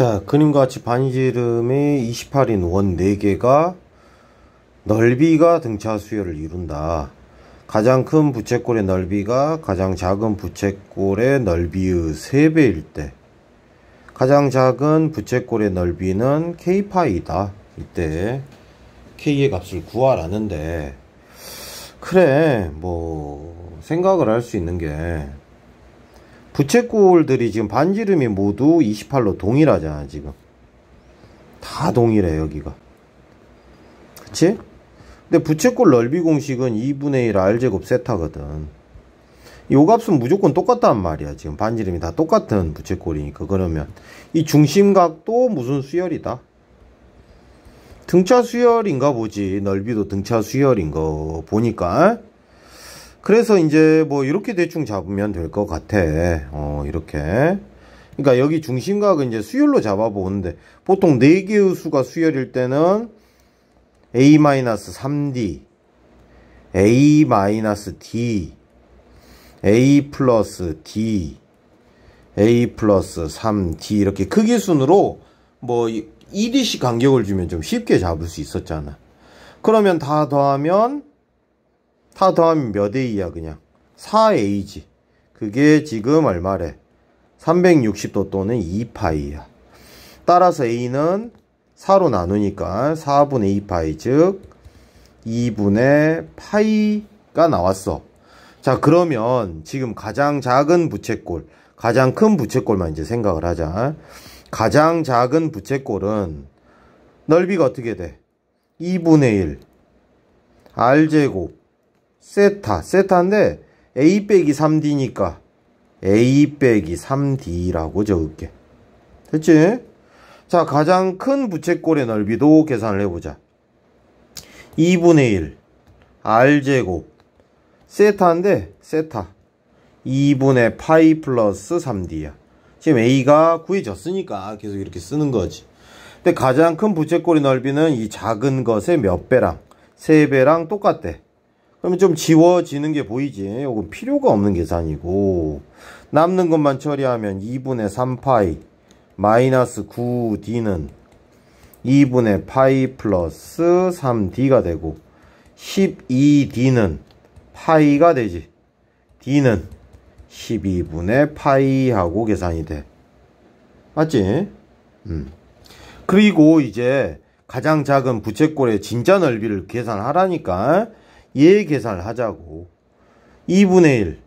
자 그림과 같이 반지름의 28인 원 4개가 넓이가 등차 수열을 이룬다. 가장 큰 부채꼴의 넓이가 가장 작은 부채꼴의 넓이의 3배일 때 가장 작은 부채꼴의 넓이는 k파이다. 이때 k의 값을 구하라는데 그래 뭐 생각을 할 수 있는 게 부채꼴들이 지금 반지름이 모두 28로 동일하잖아 지금 다 동일해 여기가 그치? 근데 부채꼴 넓이 공식은 2분의 1 r제곱 세타거든 요 값은 무조건 똑같단 말이야 지금 반지름이 다 똑같은 부채꼴이니까 그러면 이 중심각도 무슨 수열이다 등차 수열인가 보지 넓이도 등차 수열인 거 보니까 그래서 이제 뭐 이렇게 대충 잡으면 될 것 같아. 어, 이렇게. 그러니까 여기 중심각은 이제 수열로 잡아보는데 보통 4개의 수가 수열일 때는 A-3D, A-D, A D, A 3D 이렇게 크기 순으로 뭐 1이씩 간격을 주면 좀 쉽게 잡을 수 있었잖아. 그러면 다 더하면 타 더하면 몇 A야 그냥 4A지 그게 지금 얼마래 360도 또는 2파이야 따라서 A는 4로 나누니까 4분의 2파이 즉 2분의 파이가 나왔어 자 그러면 지금 가장 작은 부채꼴 가장 큰 부채꼴만 이제 생각을 하자 가장 작은 부채꼴은 넓이가 어떻게 돼? 2분의 1 r제곱 세타, 세타인데 a 빼기 3d니까 a 빼기 3d라고 적을게. 됐지? 자, 가장 큰 부채꼴의 넓이도 계산을 해보자. 2분의 1, r제곱, 세타인데 세타, 2분의 파이 플러스 3d야. 지금 a가 구해졌으니까 계속 이렇게 쓰는 거지. 근데 가장 큰 부채꼴의 넓이는 이 작은 것의 몇 배랑, 3배랑 똑같대. 그러면 좀 지워지는 게 보이지 이건 필요가 없는 계산이고 남는 것만 처리하면 2분의 3파이 마이너스 9d는 2분의 파이 플러스 3d가 되고 12d는 파이가 되지 d는 12분의 파이하고 계산이 돼 맞지? 음. 그리고 이제 가장 작은 부채꼴의 진짜 넓이를 계산하라니까 예 계산을 하자고 2분의 1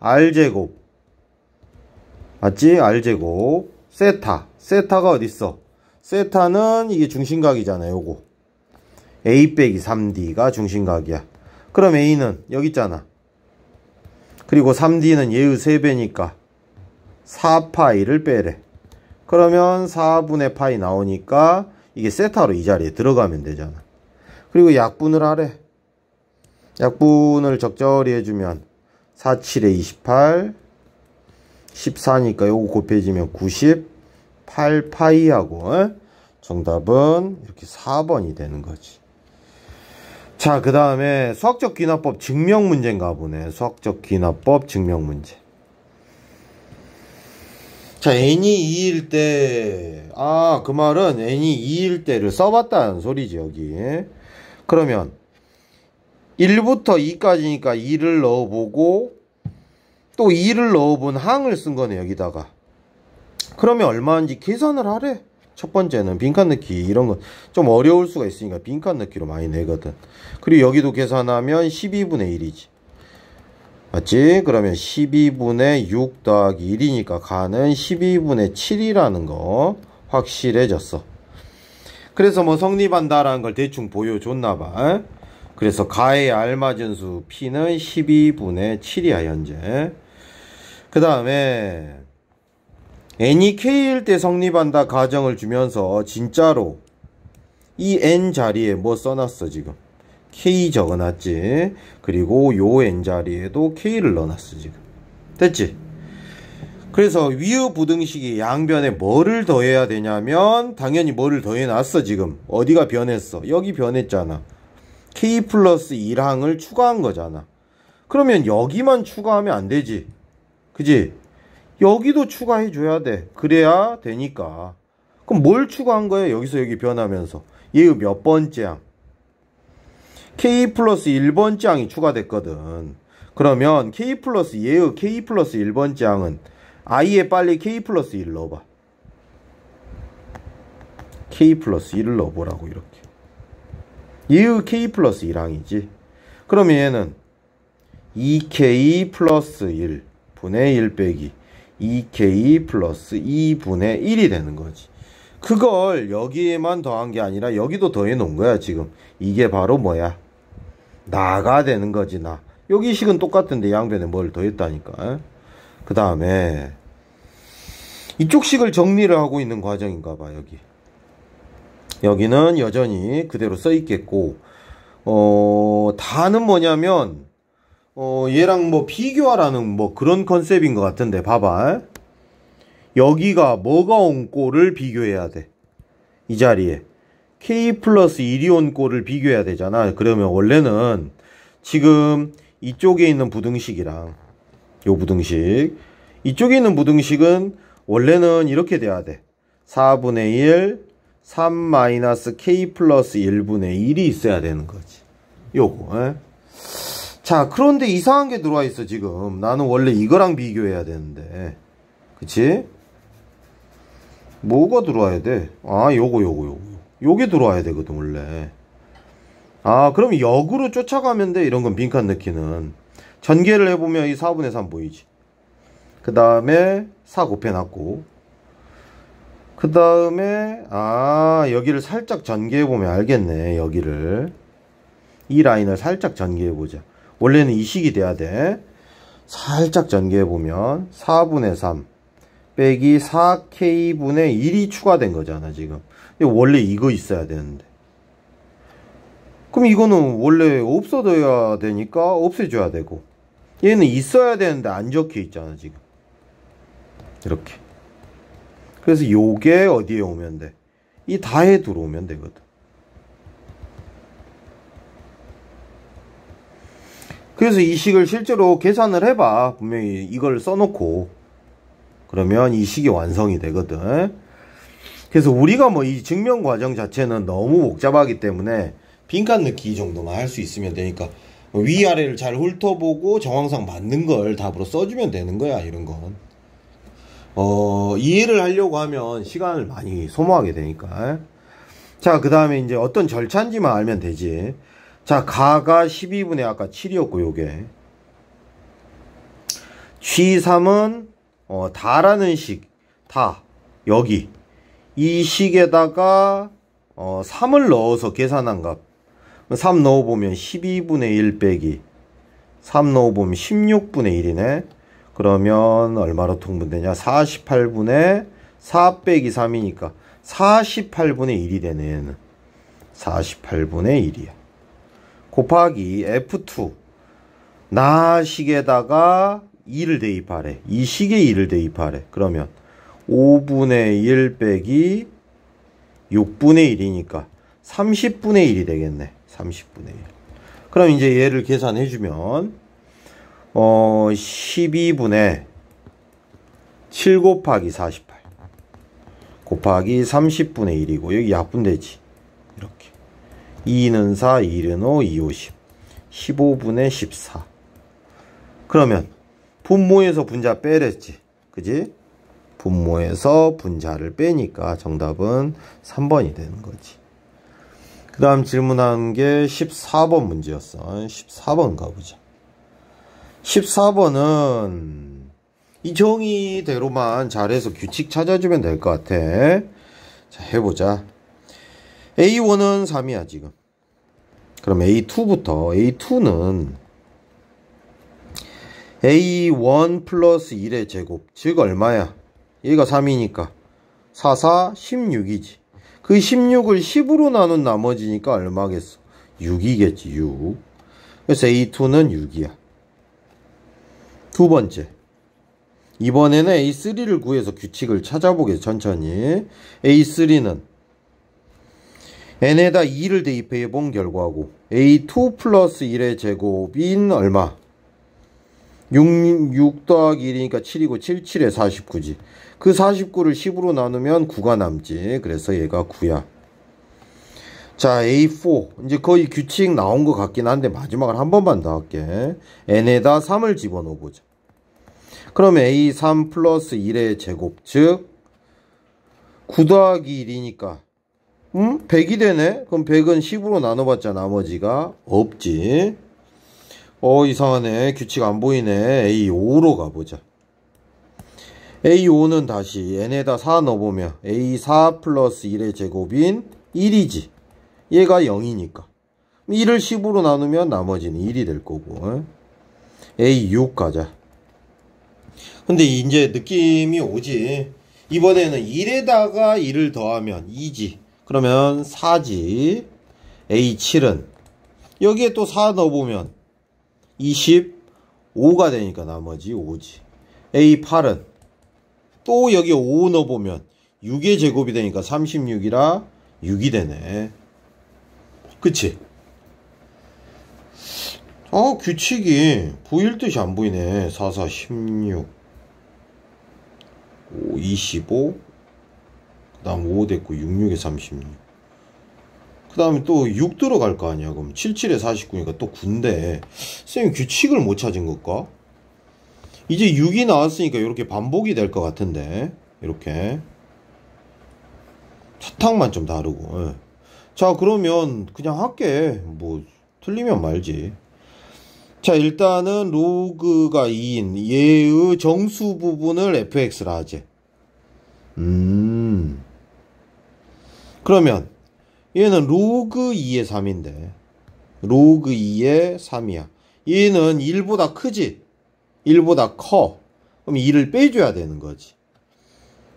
r제곱 맞지? r제곱 세타 세타가 어딨어? 세타는 이게 중심각이잖아요 요거 a 빼기 3d가 중심각이야 그럼 a는 여기 있잖아 그리고 3d는 예의 3배니까 4파이를 빼래 그러면 4분의 파이 나오니까 이게 세타로 이 자리에 들어가면 되잖아 그리고 약분을 하래 약분을 적절히 해주면 4, 7에 28 14니까 요거 곱해지면 98 0 파이하고 어? 정답은 이렇게 4번이 되는 거지 자 그 다음에 수학적 귀납법 증명 문제인가 보네 수학적 귀납법 증명 문제 자 n이 2일 때 아 그 말은 n이 2일 때를 써봤다는 소리지 여기 그러면 1부터 2까지니까 2를 넣어보고 또 2를 넣어본 항을 쓴 거네 여기다가 그러면 얼마인지 계산을 하래 첫 번째는 빈칸 넣기 이런 건 좀 어려울 수가 있으니까 빈칸 넣기로 많이 내거든 그리고 여기도 계산하면 12분의 1이지 맞지? 그러면 12분의 6 더하기 1이니까 가는 12분의 7이라는 거 확실해졌어 그래서 뭐 성립한다라는 걸 대충 보여줬나 봐 그래서 가의 알맞은 수 P는 12분의 7이야 현재. 그 다음에 n이 e k일 때 성립한다 가정을 주면서 진짜로 이 n 자리에 뭐 써놨어 지금 k 적어놨지 그리고 요 n 자리에도 k를 넣어놨어 지금 됐지 그래서 위의 부등식이 양변에 뭐를 더해야 되냐면 당연히 뭐를 더해놨어 지금 어디가 변했어 여기 변했잖아 K 플러스 1항을 추가한 거잖아. 그러면 여기만 추가하면 안 되지. 그지? 여기도 추가해줘야 돼. 그래야 되니까. 그럼 뭘 추가한 거야? 여기서 여기 변하면서. 얘의 몇 번째 항? K 플러스 1번째 항이 추가됐거든. 그러면 K 플러스 얘의 K 플러스 1번째 항은 i에 빨리 K 플러스 1 넣어봐. K 플러스 1을 넣어보라고 이렇게. 얘의 k 플러스 1항이지. 그럼 얘는 2k 플러스 1 분의 1 빼기 2k 플러스 2분의 1이 되는 거지. 그걸 여기에만 더한 게 아니라 여기도 더해 놓은 거야 지금. 이게 바로 뭐야? 나가 되는 거지 나. 여기 식은 똑같은데 양변에 뭘 더했다니까. 그 다음에 이쪽 식을 정리를 하고 있는 과정인가 봐 여기. 여기는 여전히 그대로 써 있겠고 어 다는 뭐냐면 어 얘랑 뭐 비교하라는 뭐 그런 컨셉인 것 같은데 봐봐 여기가 뭐가 온 꼴을 비교해야 돼 이 자리에 K 플러스 1이 온 꼴을 비교해야 되잖아 그러면 원래는 지금 이쪽에 있는 부등식이랑 요 부등식 이쪽에 있는 부등식은 원래는 이렇게 돼야 돼 4분의 1 3마 k 플러스 1분의 1이 있어야 되는 거지. 요거. 에? 예? 자 그런데 이상한 게 들어와 있어 지금. 나는 원래 이거랑 비교해야 되는데. 그치? 뭐가 들어와야 돼? 아 요거 요거 요거. 요게 들어와야 되거든 원래. 아 그럼 역으로 쫓아가면 돼 이런 건 빈칸 넣기는. 전개를 해보면 이 4분의 3 보이지. 그 다음에 4 곱해놨고 그 다음에 아 여기를 살짝 전개해 보면 알겠네 여기를 이 라인을 살짝 전개해 보자 원래는 이 식이 돼야 돼 살짝 전개해 보면 4분의 3 빼기 4k분의 1이 추가된 거잖아 지금 원래 이거 있어야 되는데 그럼 이거는 원래 없어져야 되니까 없애줘야 되고 얘는 있어야 되는데 안 적혀 있잖아 지금 이렇게 그래서 요게 어디에 오면 돼? 이 다에 들어오면 되거든. 그래서 이 식을 실제로 계산을 해봐. 분명히 이걸 써놓고. 그러면 이 식이 완성이 되거든. 그래서 우리가 뭐 이 증명 과정 자체는 너무 복잡하기 때문에 빈칸 넣기 정도만 할 수 있으면 되니까 위아래를 잘 훑어보고 정황상 맞는 걸 답으로 써주면 되는 거야 이런 건 어, 이해를 하려고 하면 시간을 많이 소모하게 되니까. 자, 그 다음에 이제 어떤 절차인지만 알면 되지. 자, 가가 12분의 아까 7이었고, 요게. G3은, 어, 다라는 식. 다. 여기. 이 식에다가, 어, 3을 넣어서 계산한 값. 3 넣어보면 12분의 1 빼기. 3 넣어보면 16분의 1이네. 그러면 얼마로 통분되냐? 48분의 4 빼기 3이니까 48분의 1이 되는 48분의 1이야. 곱하기 F2 나식에다가 2를 대입하래. 이 식에 2를 대입하래. 그러면 5분의 1 빼기 6분의 1이니까 30분의 1이 되겠네. 30분의 1. 그럼 이제 얘를 계산해주면 어, 12분의 7 곱하기 48 곱하기 30분의 1이고 여기 약분되지 이렇게 2는 4, 1은 5, 2, 5, 10 15분의 14 그러면 분모에서 분자 빼랬지 그지? 분모에서 분자를 빼니까 정답은 3번이 되는 거지 그 다음 질문한 게 14번 문제였어 14번 가보자 14번은 이 정의대로만 잘해서 규칙 찾아주면 될 것 같아. 자, 해보자. A1은 3이야, 지금. 그럼 A2부터, A2는 A1 플러스 1의 제곱. 즉, 얼마야? 얘가 3이니까. 4, 4, 16이지. 그 16을 10으로 나눈 나머지니까 얼마겠어? 6이겠지, 6. 그래서 A2는 6이야. 두 번째. 이번에는 A3를 구해서 규칙을 찾아보게 천천히. A3는 n에다 2를 대입해 본 결과고 a2 플러스 1의 제곱인 얼마? 6, 6 더하기 1이니까 7이고 7, 7에 49지. 그 49를 10으로 나누면 9가 남지. 그래서 얘가 9야. 자 A4 이제 거의 규칙 나온 것 같긴 한데 마지막을 한 번만 더 할게 n에다 3을 집어넣어보자 그러면 a3 플러스 1의 제곱 즉 9 더하기 1이니까 음? 100이 되네? 그럼 100은 10으로 나눠봤자 나머지가 없지 어 이상하네 규칙 안 보이네 A5로 가보자 A5는 다시 n에다 4 넣어보면 A4 플러스 1의 제곱인 1이지 얘가 0이니까 1을 10으로 나누면 나머지는 1이 될 거고 A6 가자 근데 이제 느낌이 오지 이번에는 1에다가 1을 더하면 2지 그러면 4지 A7은 여기에 또 4 넣어보면 25가 되니까 나머지 5지 A8은 또 여기 5 넣어보면 6의 제곱이 되니까 36이라 6이 되네 그치? 아, 규칙이 보일 듯이 안 보이네. 4, 4, 16, 5, 25, 그 다음 5 됐고, 6, 6에 36. 그 다음에 또 6 들어갈 거 아니야. 그럼 7, 7에 49니까 또 9인데. 선생님 규칙을 못 찾은 걸까? 이제 6이 나왔으니까 이렇게 반복이 될 것 같은데. 이렇게. 차탕만 좀 다르고. 예. 자, 그러면 그냥 할게. 뭐, 틀리면 말지. 자, 일단은 로그가 2인 얘의 정수 부분을 fx라 하지. 음. 그러면 얘는 로그 2의 3인데 로그 2의 3이야. 얘는 1보다 크지? 1보다 커. 그럼 2를 빼줘야 되는 거지.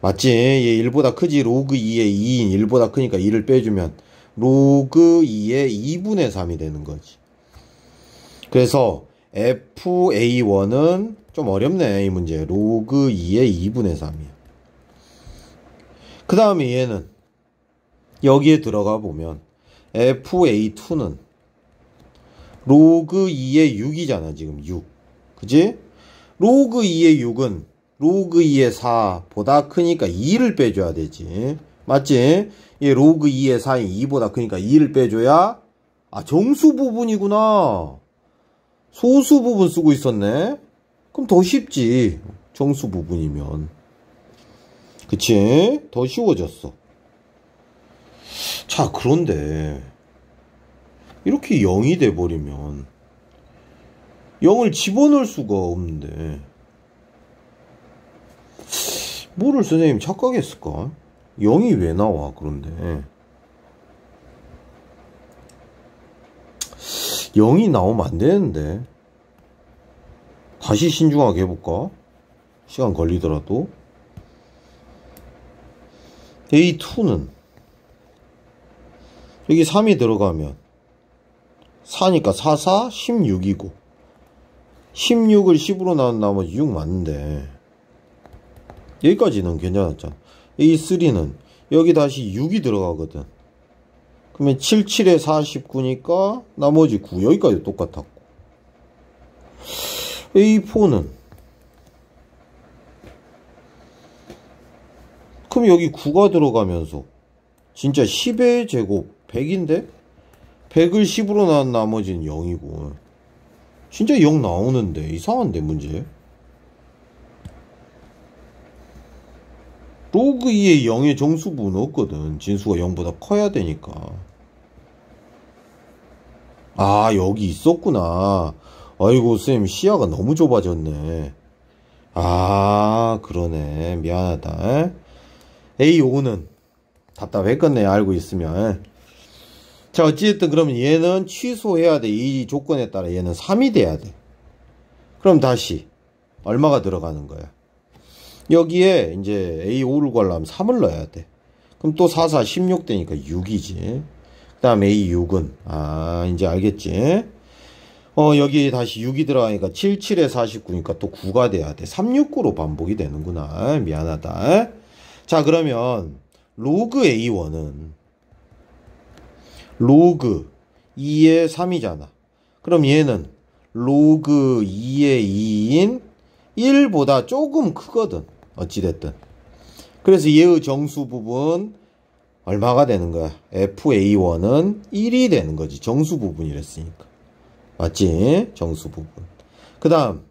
맞지? 얘 1보다 크지? 로그 2의 2인 1보다 크니까 2를 빼주면 로그 2의 2분의 3이 되는 거지. 그래서 FA1은 좀 어렵네, 이 문제. 로그 2의 2분의 3이야. 그 다음에 얘는 여기에 들어가 보면 FA2는 로그 2의 6이잖아, 지금 6. 그지? 로그 2의 6은 로그 2의 4보다 크니까 2를 빼줘야 되지. 맞지? 이 로그 2의 4인 2보다 그러니까 2를 빼줘야 아 정수 부분이구나 소수 부분 쓰고 있었네 그럼 더 쉽지 정수 부분이면 그치 더 쉬워졌어 자 그런데 이렇게 0이 돼버리면 0을 집어넣을 수가 없는데 뭐를 선생님 착각했을까? 0이 왜 나와 그런데 0이 나오면 안 되는데 다시 신중하게 해볼까? 시간 걸리더라도 A2는 여기 3이 들어가면 4니까 4, 4, 16이고 16을 10으로 나온 나머지 6 맞는데 여기까지는 괜찮았잖아 a 3는 여기 다시 6이 들어가거든. 그러면 77에 49니까 나머지 9 여기까지 똑같았고 A4는 그럼 여기 9가 들어가면서 진짜 10의 제곱 100인데 100을 10으로 나온 나머지는 0이고 진짜 0 나오는데 이상한데 문제 로그 2의 0의 정수분 없거든. 진수가 0보다 커야 되니까. 아, 여기 있었구나. 아이고, 쌤, 시야가 너무 좁아졌네. 아, 그러네. 미안하다. A 요거는 답답했겠네. 알고 있으면. 자, 어찌됐든 그러면 얘는 취소해야 돼. 이 조건에 따라 얘는 3이 돼야 돼. 그럼 다시 얼마가 들어가는 거야? 여기에 이제 A5를 구하려면 3을 넣어야 돼. 그럼 또 4, 4, 16 되니까 6이지. 그 다음 A6은, 아, 이제 알겠지? 어, 여기 다시 6이 들어가니까 7, 7에 49니까 또 9가 돼야 돼. 3, 6, 9로 반복이 되는구나. 미안하다. 자, 그러면, 로그 A1은, 로그 2에 3이잖아. 그럼 얘는 로그 2에 2인 1보다 조금 크거든. 어찌됐든. 그래서 얘의 정수 부분 얼마가 되는 거야? FA1은 1이 되는 거지. 정수 부분이랬으니까. 맞지? 정수 부분. 그 다음,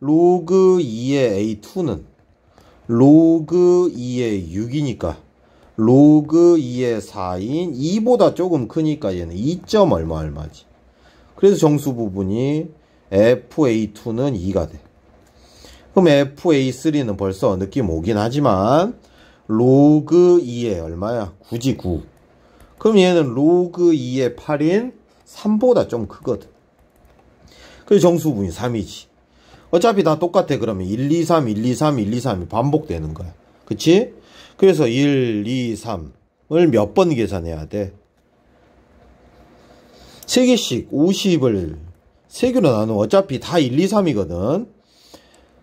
로그 2의 A2는 로그 2의 6이니까 로그 2의 4인 2보다 조금 크니까 얘는 2. 점 얼마 얼마지. 그래서 정수 부분이 FA2는 2가 돼. 그럼 FA3는 벌써 느낌 오긴 하지만 로그 2에 얼마야? 굳이 9. 그럼 얘는 로그 2에 8인 3보다 좀 크거든. 그래서 정수분이 3이지. 어차피 다 똑같아. 그러면 1, 2, 3, 1, 2, 3, 1, 2, 3이 반복되는 거야. 그치? 그래서 1, 2, 3을 몇 번 계산해야 돼? 3개씩 50을 3개로 나누면 어차피 다 1, 2, 3이거든.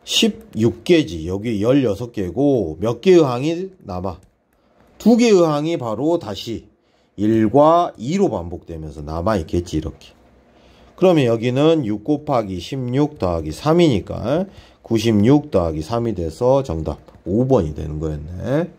16개지 여기 16개고 몇 개의 항이 남아 두 개의 항이 바로 다시 1과 2로 반복되면서 남아 있겠지 이렇게 그러면 여기는 6 곱하기 16 더하기 3이니까 96 더하기 3이 돼서 정답 5번이 되는 거였네